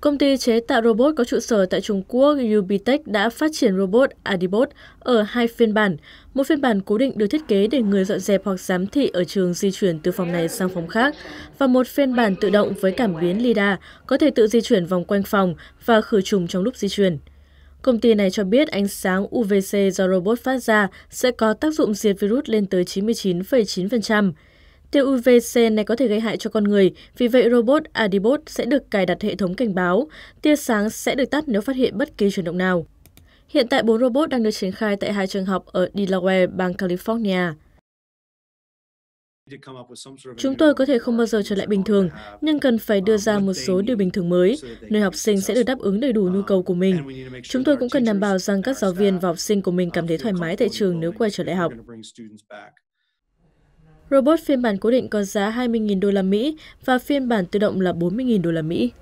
Công ty chế tạo robot có trụ sở tại Trung Quốc Ubitech đã phát triển robot Adibot ở hai phiên bản. Một phiên bản cố định được thiết kế để người dọn dẹp hoặc giám thị ở trường di chuyển từ phòng này sang phòng khác, và một phiên bản tự động với cảm biến LiDAR có thể tự di chuyển vòng quanh phòng và khử trùng trong lúc di chuyển. Công ty này cho biết ánh sáng UVC do robot phát ra sẽ có tác dụng diệt virus lên tới 99,9%. Tiêu UVC này có thể gây hại cho con người, vì vậy robot Adibot sẽ được cài đặt hệ thống cảnh báo, tia sáng sẽ được tắt nếu phát hiện bất kỳ chuyển động nào. Hiện tại bốn robot đang được triển khai tại hai trường học ở Delaware, bang California. Chúng tôi có thể không bao giờ trở lại bình thường, nhưng cần phải đưa ra một số điều bình thường mới, nơi học sinh sẽ được đáp ứng đầy đủ nhu cầu của mình. Chúng tôi cũng cần đảm bảo rằng các giáo viên và học sinh của mình cảm thấy thoải mái tại trường nếu quay trở lại học. Robot phiên bản cố định có giá 20.000 đô la Mỹ và phiên bản tự động là 40.000 đô la Mỹ.